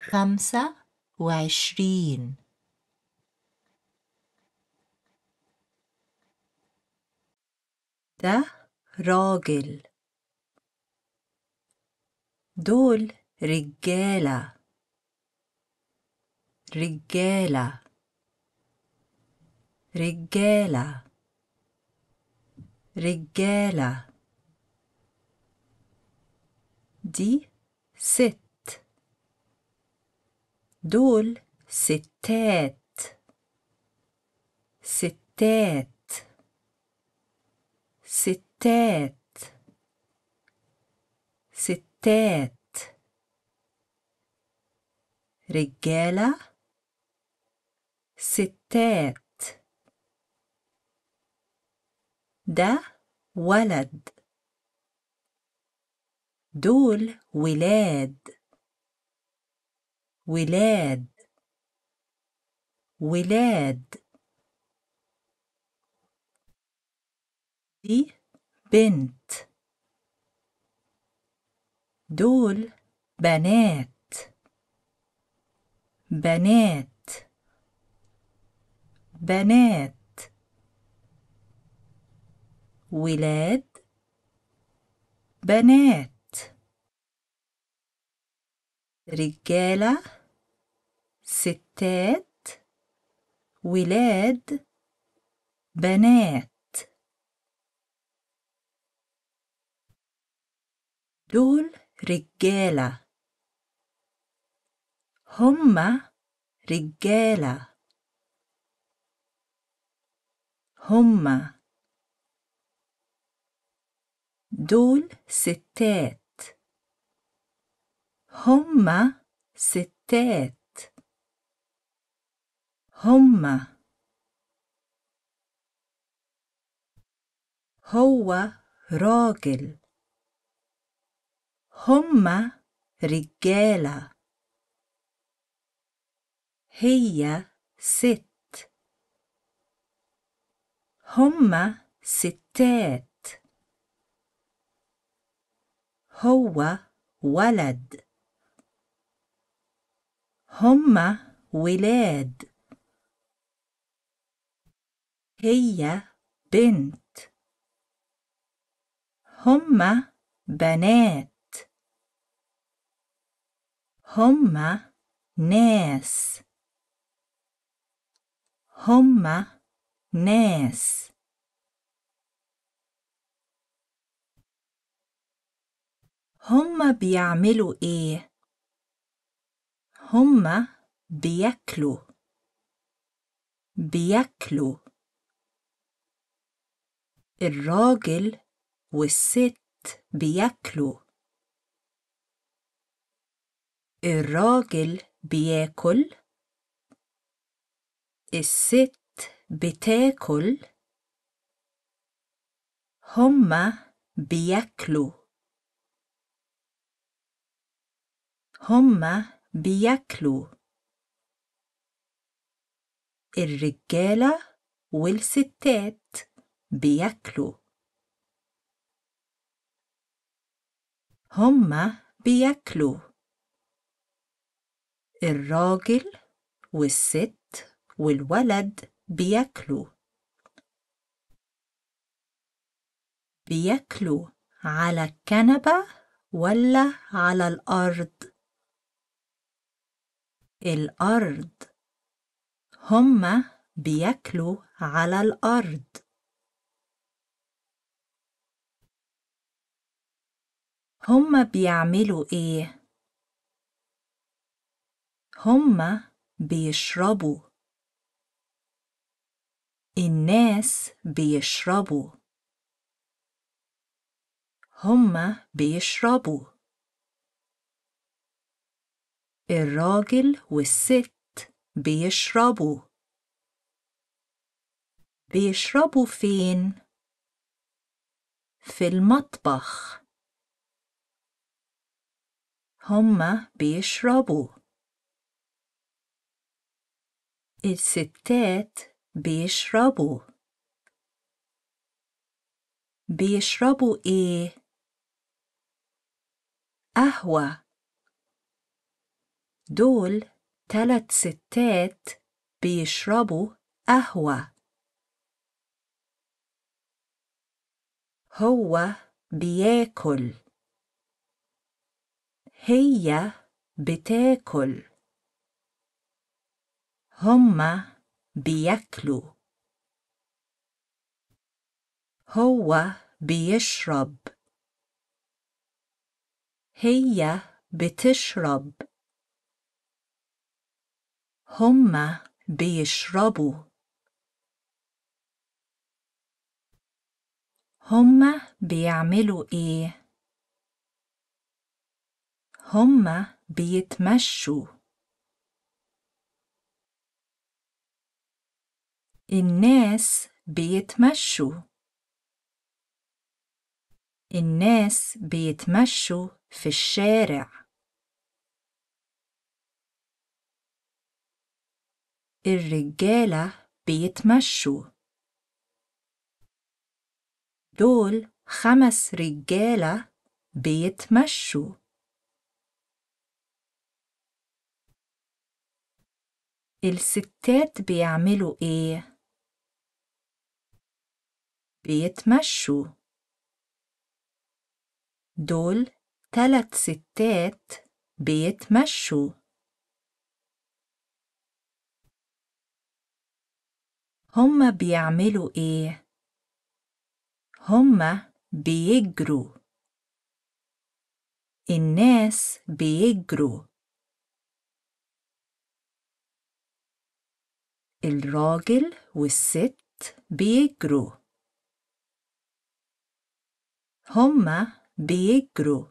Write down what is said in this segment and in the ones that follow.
خمسة وعشرين ده راجل دول رجالة رجالة رجالة رجالة دي ست دول ستات ستات ستات ستات رجالة ستات ده ولد دول ولاد ولاد ولاد دي بنت دول بنات بنات بنات ولاد بنات رجاله ستات ولاد بنات دول رجالة هما رجالة هما دول ستات هم ستات هما هو راجل هما رجالة هي ست هما ستات هو ولد هما ولاد هي بنت هما بنات هما ناس هما ناس هما بيعملوا ايه هما بياكلوا بياكلوا الراجل والست بياكلوا الراجل بياكل الست بتاكل هما بياكلوا هما بياكلوا الرجالة والستات بياكلوا هما بياكلوا الراجل والست والولد بياكلوا بياكلوا على الكنبة ولا على الأرض الأرض هما بياكلوا على الأرض هما بيعملوا إيه؟ هما بيشربوا الناس بيشربوا هما بيشربوا الراجل والست بيشربوا بيشربوا فين؟ في المطبخ هما بيشربوا الستات بيشربوا بيشربوا ايه قهوة دول تلات ستات بيشربوا قهوة هو بياكل هي بتاكل هما بياكلوا هو بيشرب هي بتشرب هما بيشربوا هما بيعملوا ايه هما بيتمشوا الناس بيتمشوا الناس بيتمشوا في الشارع الرجالة بيتمشوا دول خمس رجالة بيتمشوا الستات بيعملوا ايه بيتمشوا دول تلات ستات بيتمشوا هما بيعملوا ايه هما بيجروا الناس بيجروا الراجل والست بيجروا هما بيجروا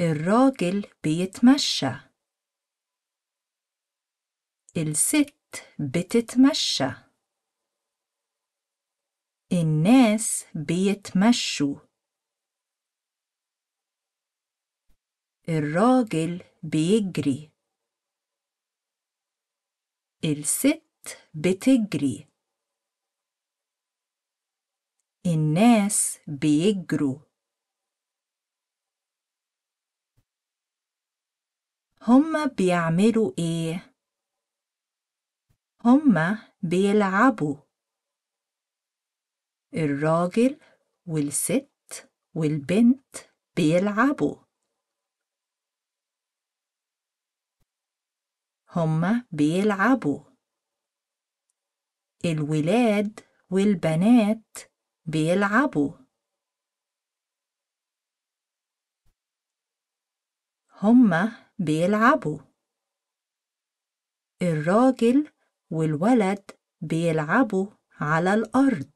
الراجل بيتمشى الست بتتمشى الناس بيتمشوا الراجل بيجري الست بتجري الناس بيجروا هما بيعملوا ايه هما بيلعبوا الراجل والست والبنت بيلعبوا هما بيلعبوا الولاد والبنات بيلعبوا هما بيلعبوا الراجل والولد بيلعبوا على الأرض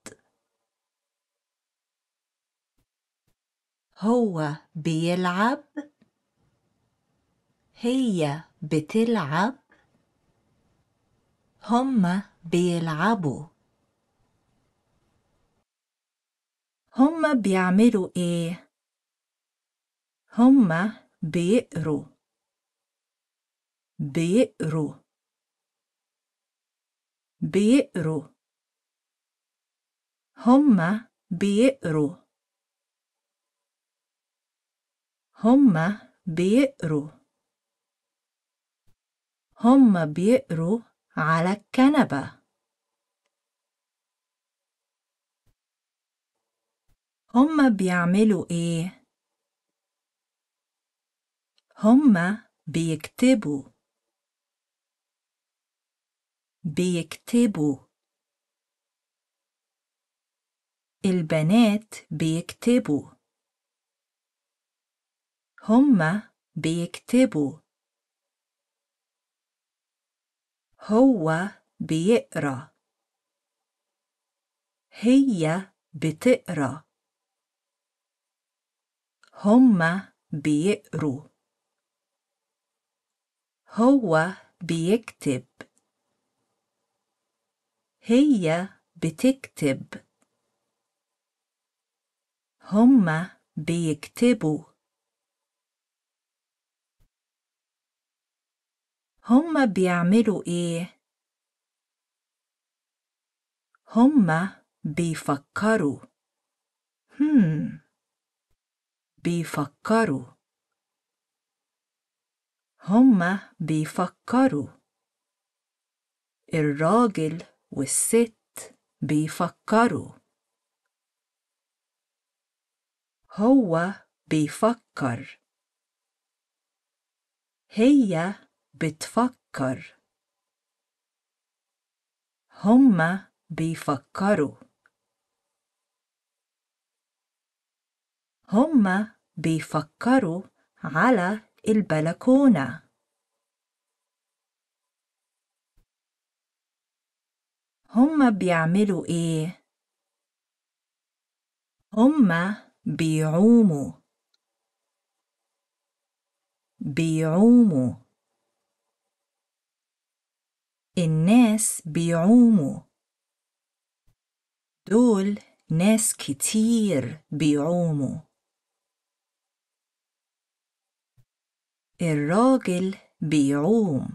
هو بيلعب هي بتلعب هما بيلعبوا هما بيعملوا ايه هما بيقروا بيقروا بيقروا هما بيقروا هما بيقروا هم بيقروا على الكنبة هما بيعملوا ايه؟ هما بيكتبوا بيكتبوا البنات بيكتبوا هما بيكتبوا هو بيقرا هي بتقرا هما بيقروا هو بيكتب هي بتكتب هما بيكتبوا هما بيعملوا ايه هما بيفكروا هم بيفكروا هما بيفكروا الراجل والست بيفكروا هو بيفكر هي بتفكر هما بيفكروا هما بيفكروا على البلكونه هما بيعملوا ايه هما بيعوموا بيعوموا الناس بيعوموا دول ناس كتير بيعوموا الراجل بيعوم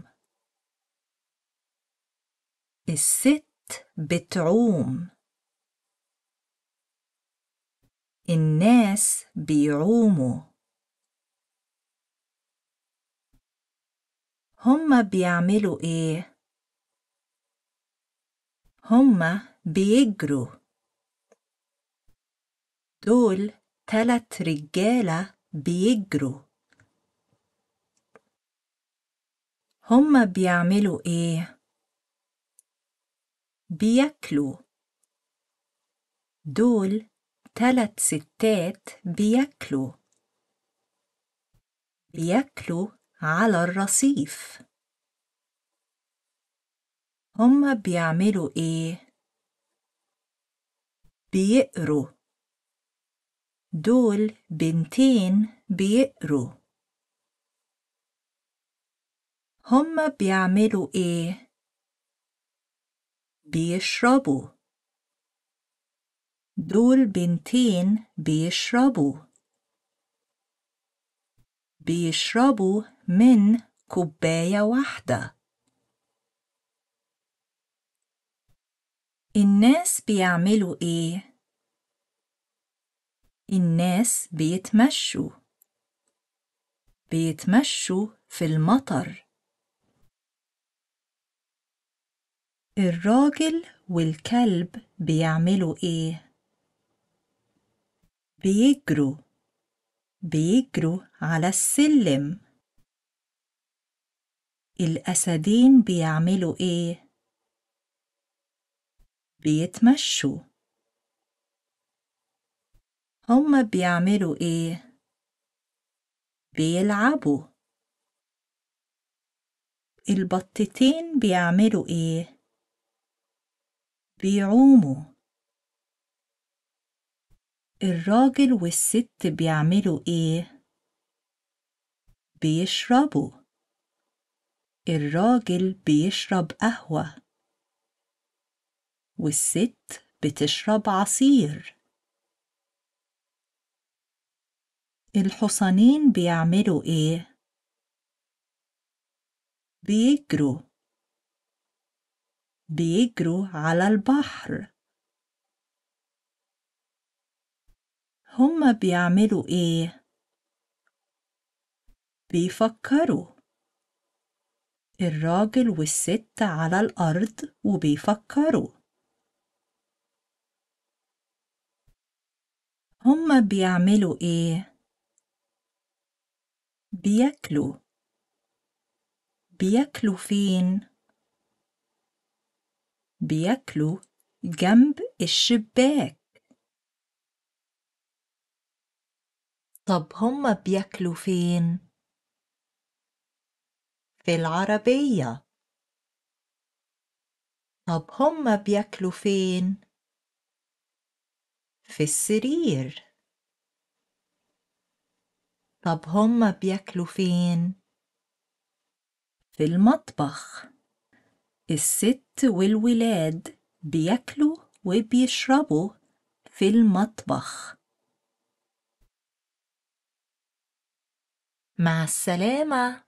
الست بتعوم الناس بيعوموا هما بيعملوا ايه هما بيجروا دول تلات رجالة بيجروا هما بيعملوا ايه؟ بياكلوا دول تلات ستات بياكلوا بياكلوا على الرصيف هما بيعملوا إيه؟ بيقروا دول بنتين بيقروا هما بيعملوا إيه؟ بيشربوا دول بنتين بيشربوا بيشربوا من كوباية واحدة الناس بيعملوا إيه؟ الناس بيتمشوا بيتمشوا في المطر الراجل والكلب بيعملوا إيه؟ بيجروا بيجروا على السلم الأسدين بيعملوا إيه؟ بيتمشوا هما بيعملوا ايه بيلعبوا البطتين بيعملوا ايه بيعوموا الراجل والست بيعملوا ايه بيشربوا الراجل بيشرب قهوة والست بتشرب عصير الحصانين بيعملوا إيه؟ بيجروا بيجروا على البحر هما بيعملوا إيه؟ بيفكروا الراجل والست على الأرض وبيفكروا هما بيعملوا إيه؟ بياكلوا بياكلوا فين؟ بياكلوا جنب الشباك طب هما بياكلوا فين؟ في العربية طب هما بياكلوا فين؟ في السرير طب هما بياكلوا فين؟ في المطبخ الست والولاد بياكلوا وبيشربوا في المطبخ مع السلامة